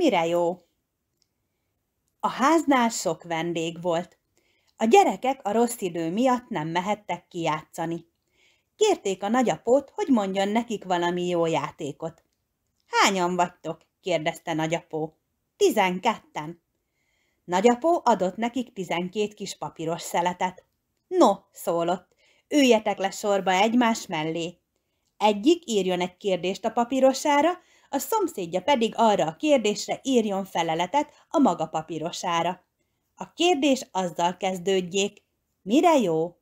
mire jó. A háznál sok vendég volt. A gyerekek a rossz idő miatt nem mehettek kijátszani. Kérték a nagyapót, hogy mondjon nekik valami jó játékot. Hányan vagytok? kérdezte nagyapó. Tizenketten. Nagyapó adott nekik tizenkét kis papíros szeletet. No, szólott, üljetek le sorba egymás mellé. Egyik írjon egy kérdést a papírosára, a szomszédja pedig arra a kérdésre írjon feleletet a maga papírosára. A kérdés azzal kezdődjék, mire jó?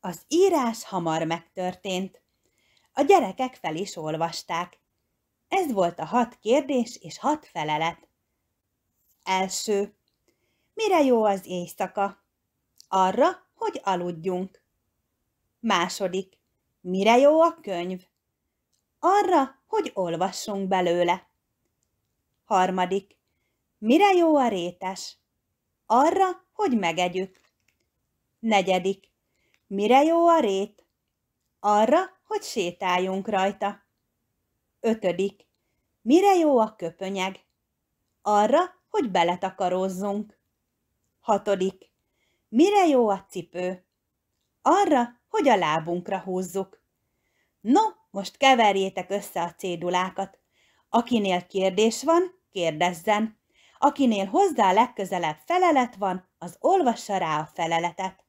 Az írás hamar megtörtént. A gyerekek fel is olvasták. Ez volt a hat kérdés és hat felelet. Első. Mire jó az éjszaka? Arra, hogy aludjunk. Második. Mire jó a könyv? Arra, hogy olvassunk belőle. Harmadik. Mire jó a rétes? Arra, hogy megegyük. Negyedik. Mire jó a rét? Arra, hogy sétáljunk rajta. Ötödik. Mire jó a köpönyeg? Arra, hogy beletakarózzunk. Hatodik. Mire jó a cipő? Arra, hogy a lábunkra húzzuk. No, most keverjétek össze a cédulákat. Akinél kérdés van, kérdezzen. Akinél hozzá a legközelebb felelet van, az olvassa rá a feleletet.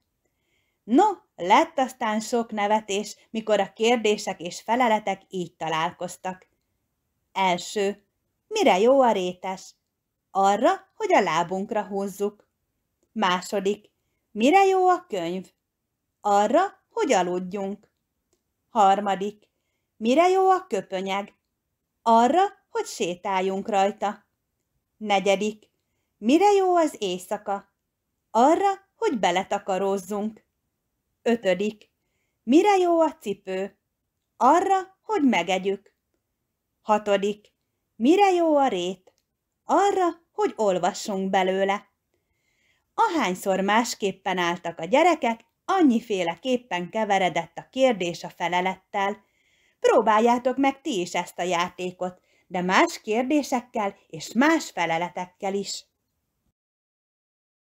No, lett aztán sok nevetés, mikor a kérdések és feleletek így találkoztak. Első. Mire jó a rétes? Arra, hogy a lábunkra húzzuk. Második. Mire jó a könyv? Arra, hogy aludjunk. Harmadik. Mire jó a köpönyeg? Arra, hogy sétáljunk rajta. Negyedik. Mire jó az éjszaka? Arra, hogy beletakarózzunk. Ötödik. Mire jó a cipő? Arra, hogy megegyük. Hatodik. Mire jó a rét? Arra, hogy olvassunk belőle. Ahányszor másképpen álltak a gyerekek, annyiféleképpen keveredett a kérdés a felelettel, Próbáljátok meg ti is ezt a játékot, de más kérdésekkel és más feleletekkel is.